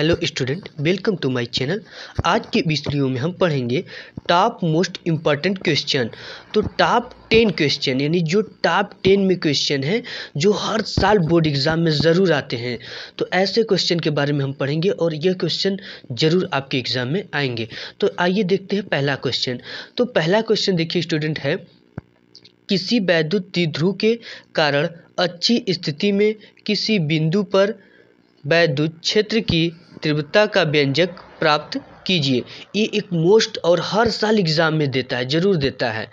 hello student welcome to my channel आज के video में हम पढ़ेंगे टॉप मोस्ट इम्पॉर्टेंट क्वेश्चन तो टॉप टेन क्वेश्चन यानी जो टॉप टेन में क्वेश्चन है जो हर साल बोर्ड एग्ज़ाम में ज़रूर आते हैं तो ऐसे क्वेश्चन के बारे में हम पढ़ेंगे और यह क्वेश्चन ज़रूर आपके एग्ज़ाम में आएंगे तो आइए देखते हैं पहला क्वेश्चन तो पहला क्वेश्चन देखिए स्टूडेंट है किसी वैद्युत द्विध्रुव के कारण अच्छी स्थिति में किसी बिंदु पर वैद्युत क्षेत्र की तीव्रता का व्यंजक प्राप्त कीजिए ये एक मोस्ट और हर साल एग्ज़ाम में देता है ज़रूर देता है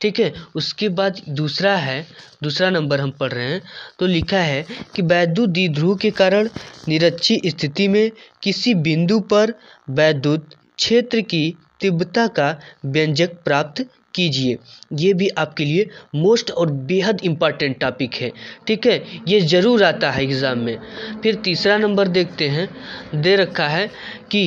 ठीक है उसके बाद दूसरा है दूसरा नंबर हम पढ़ रहे हैं तो लिखा है कि वैद्युत द्विध्रुव के कारण निरक्षी स्थिति में किसी बिंदु पर वैद्युत क्षेत्र की तीव्रता का व्यंजक प्राप्त कीजिए ये भी आपके लिए मोस्ट और बेहद इम्पॉर्टेंट टॉपिक है ठीक है ये ज़रूर आता है एग्ज़ाम में फिर तीसरा नंबर देखते हैं दे रखा है कि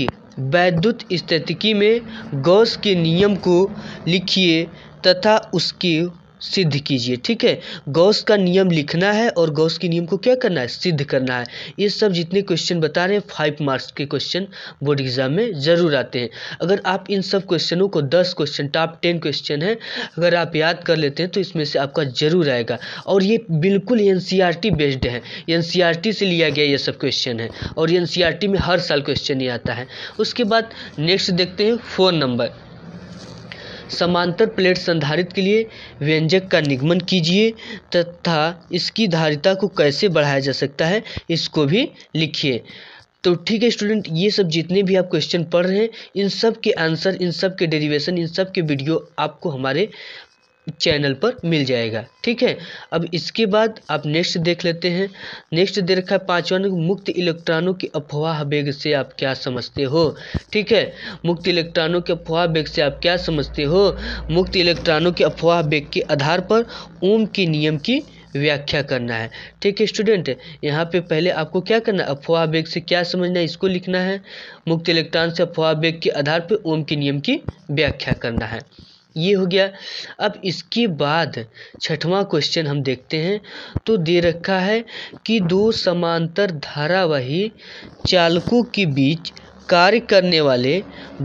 वैद्युत स्थितिकी में गौस के नियम को लिखिए तथा उसकी सिद्ध कीजिए ठीक है गौस का नियम लिखना है और गौस के नियम को क्या करना है सिद्ध करना है ये सब जितने क्वेश्चन बता रहे हैं फाइव मार्क्स के क्वेश्चन बोर्ड एग्जाम में ज़रूर आते हैं अगर आप इन सब क्वेश्चनों को दस क्वेश्चन टॉप टेन क्वेश्चन है अगर आप याद कर लेते हैं तो इसमें से आपका ज़रूर आएगा और ये बिल्कुल एन बेस्ड है एन से लिया गया ये सब क्वेश्चन है और एन e में हर साल क्वेश्चन ही आता है उसके बाद नेक्स्ट देखते हैं फ़ोन नंबर समांतर प्लेट संधारित के लिए व्यंजक का निगमन कीजिए तथा इसकी धारिता को कैसे बढ़ाया जा सकता है इसको भी लिखिए तो ठीक है स्टूडेंट ये सब जितने भी आप क्वेश्चन पढ़ रहे हैं इन सब के आंसर इन सब के डेरिवेशन इन सब के वीडियो आपको हमारे चैनल पर मिल जाएगा ठीक है अब इसके बाद आप नेक्स्ट देख लेते हैं नेक्स्ट दे रखा है पाँचवा मुक्त इलेक्ट्रॉनों की अफवाह वेग से आप क्या समझते हो ठीक है मुक्त इलेक्ट्रॉनों के अफवाह वेग से आप क्या समझते हो मुक्त इलेक्ट्रॉनों के अफवाह वेग के आधार पर ओम के नियम की व्याख्या करना है ठीक है स्टूडेंट यहाँ पे पहले आपको क्या करना है अफवाह वेग से क्या समझना है इसको लिखना है मुक्त इलेक्ट्रॉन से अफवाह वेग के आधार पर ओम के नियम की व्याख्या करना है ये हो गया अब इसके बाद छठवां क्वेश्चन हम देखते हैं तो दे रखा है कि दो समांतर धारावाही चालकों के बीच कार्य करने वाले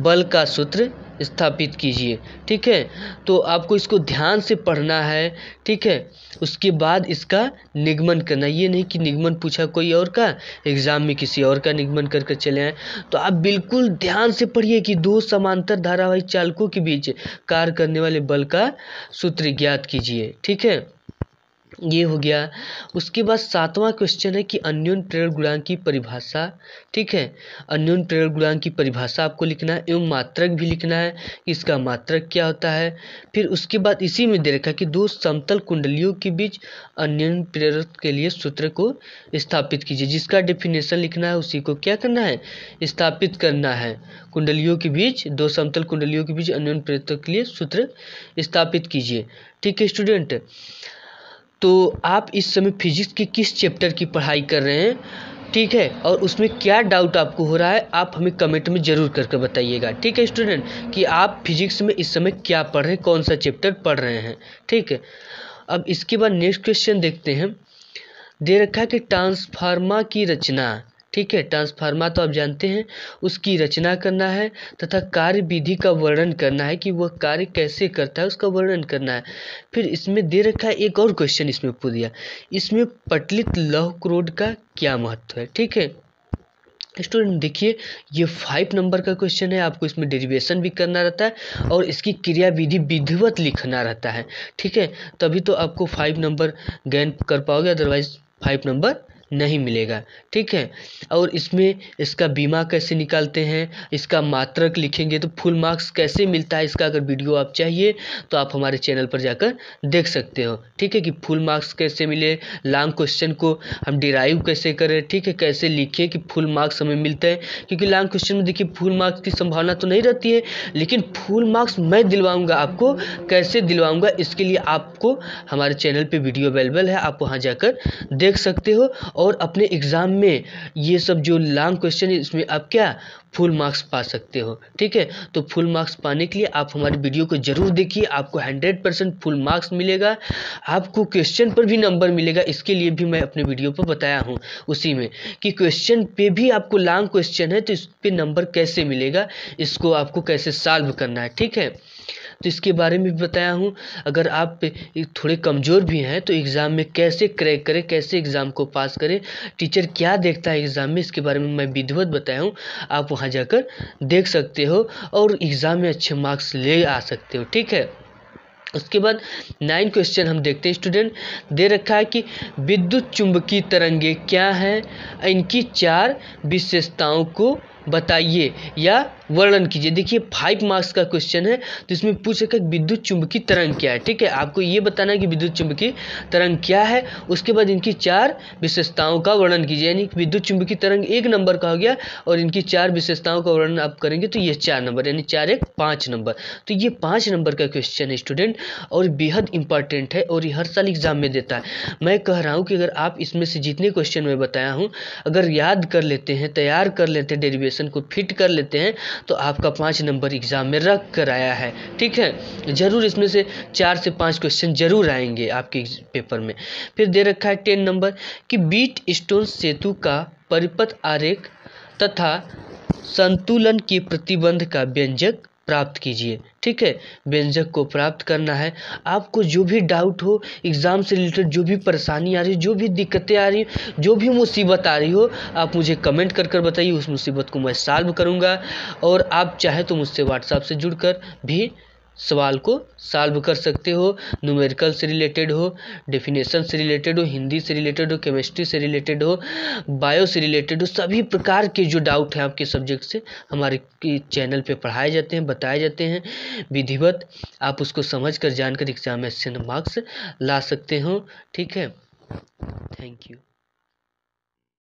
बल का सूत्र स्थापित कीजिए ठीक है तो आपको इसको ध्यान से पढ़ना है ठीक है उसके बाद इसका निगमन करना ये नहीं कि निगमन पूछा कोई और का एग्ज़ाम में किसी और का निगमन करके चले आए तो आप बिल्कुल ध्यान से पढ़िए कि दो समांतर धारावाहिक चालकों के बीच कार्य करने वाले बल का सूत्र ज्ञात कीजिए ठीक है ये हो गया उसके बाद सातवां क्वेश्चन है कि अन्योन प्रेरण गुणांक की परिभाषा ठीक है अन्योन प्रेरण गुणांक की परिभाषा आपको लिखना है एवं मात्रक भी लिखना है इसका मात्रक क्या होता है फिर उसके बाद इसी में दे रखा कि दो समतल कुंडलियों के बीच अन्योन प्रेरक के लिए सूत्र को स्थापित कीजिए जिसका डेफिनेशन लिखना है उसी को क्या करना है स्थापित करना है कुंडलियों के बीच दो समतल कुंडलियों के बीच अन्योन प्रेरक के लिए सूत्र स्थापित कीजिए ठीक है स्टूडेंट तो आप इस समय फिजिक्स के किस चैप्टर की पढ़ाई कर रहे हैं ठीक है और उसमें क्या डाउट आपको हो रहा है आप हमें कमेंट में ज़रूर करके बताइएगा ठीक है स्टूडेंट कि आप फिजिक्स में इस समय क्या पढ़ रहे हैं कौन सा चैप्टर पढ़ रहे हैं ठीक है अब इसके बाद नेक्स्ट क्वेश्चन देखते हैं दे रखा है कि ट्रांसफार्मा की रचना ठीक है ट्रांसफार्मा तो आप जानते हैं उसकी रचना करना है तथा कार्य विधि का वर्णन करना है कि वह कार्य कैसे करता है उसका वर्णन करना है फिर इसमें दे रखा है एक और क्वेश्चन इसमें पूछ दिया इसमें पटलित लौह क्रोड का क्या महत्व है ठीक है स्टूडेंट देखिए ये फाइव नंबर का क्वेश्चन है आपको इसमें डेरिवेशन भी करना रहता है और इसकी क्रिया विधि विधिवत लिखना रहता है ठीक है तभी तो आपको फाइव नंबर गेन कर पाओगे अदरवाइज फाइव नंबर नहीं मिलेगा ठीक है और इसमें इसका बीमा कैसे निकालते हैं इसका मात्रक लिखेंगे तो फुल मार्क्स कैसे मिलता है इसका अगर वीडियो आप चाहिए तो आप हमारे चैनल पर जाकर देख सकते हो ठीक है कि फुल मार्क्स कैसे मिले लॉन्ग क्वेश्चन को हम डिराइव कैसे करें ठीक है कैसे लिखें कि फुल मार्क्स हमें मिलते हैं क्योंकि लॉन्ग क्वेश्चन में देखिए फुल मार्क्स की संभावना तो नहीं रहती है लेकिन फुल मार्क्स मैं दिलवाऊँगा आपको कैसे दिलवाऊँगा इसके लिए आपको हमारे चैनल पर वीडियो अवेलेबल है आप वहाँ जाकर देख सकते हो और अपने एग्ज़ाम में ये सब जो लॉन्ग क्वेश्चन है इसमें आप क्या फुल मार्क्स पा सकते हो ठीक है तो फुल मार्क्स पाने के लिए आप हमारे वीडियो को ज़रूर देखिए आपको हंड्रेड परसेंट फुल मार्क्स मिलेगा आपको क्वेश्चन पर भी नंबर मिलेगा इसके लिए भी मैं अपने वीडियो पर बताया हूँ उसी में कि क्वेश्चन पे भी आपको लॉन्ग क्वेश्चन है तो इस पर नंबर कैसे मिलेगा इसको आपको कैसे सॉल्व करना है ठीक है तो इसके बारे में भी बताया हूँ अगर आप थोड़े कमज़ोर भी हैं तो एग्ज़ाम में कैसे क्रैक करें कैसे एग्ज़ाम को पास करें टीचर क्या देखता है एग्ज़ाम में इसके बारे में मैं विधिवत बताया हूँ आप वहाँ जाकर देख सकते हो और एग्ज़ाम में अच्छे मार्क्स ले आ सकते हो ठीक है उसके बाद नाइन क्वेश्चन हम देखते हैं स्टूडेंट दे रखा है कि विद्युत चुंबकीय तरंगे क्या हैं इनकी चार विशेषताओं को बताइए या वर्णन कीजिए देखिए फाइव मार्क्स का क्वेश्चन है तो इसमें पूछ रखा है विद्युत चुंबकीय तरंग क्या है ठीक है आपको ये बताना है कि विद्युत चुंबकीय तरंग क्या है उसके बाद इनकी चार विशेषताओं का वर्णन कीजिए यानी विद्युत चुंबकीय तरंग एक नंबर का हो गया और इनकी चार विशेषताओं का वर्णन आप करेंगे तो ये चार नंबर यानी चार एक पाँच नंबर तो ये पाँच नंबर का क्वेश्चन है स्टूडेंट और बेहद इंपॉर्टेंट है और ये हर साल एग्जाम में देता है मैं कह रहा हूँ कि अगर आप इसमें से जितने क्वेश्चन मैं बताया हूँ अगर याद कर लेते हैं तैयार कर लेते हैं डेरिवेशन क्वेश्चन को फिट कर लेते हैं तो आपका पाँच नंबर एग्ज़ाम में रख कर आया है ठीक है ज़रूर इसमें से चार से पाँच क्वेश्चन ज़रूर आएंगे आपके पेपर में फिर दे रखा है टेन नंबर कि बीट स्टोन सेतु का परिपथ आरेख तथा संतुलन के प्रतिबंध का व्यंजक प्राप्त कीजिए ठीक है व्यंजक को प्राप्त करना है आपको जो भी डाउट हो एग्ज़ाम से रिलेटेड जो भी परेशानी आ रही जो भी दिक्कतें आ रही जो भी मुसीबत आ रही हो आप मुझे कमेंट कर कर बताइए उस मुसीबत को मैं सॉल्व करूँगा और आप चाहे तो मुझसे व्हाट्सएप से जुड़ कर भी सवाल को सॉल्व कर सकते हो न्यूमेरिकल से रिलेटेड हो डेफिनेशन से रिलेटेड हो हिंदी से रिलेटेड हो केमिस्ट्री से रिलेटेड हो बायो से रिलेटेड हो सभी प्रकार के जो डाउट हैं आपके सब्जेक्ट से हमारे चैनल पे पढ़ाए जाते हैं बताए जाते हैं विधिवत आप उसको समझ कर जानकर एग्जाम में अच्छे मार्क्स ला सकते हो ठीक है थैंक यू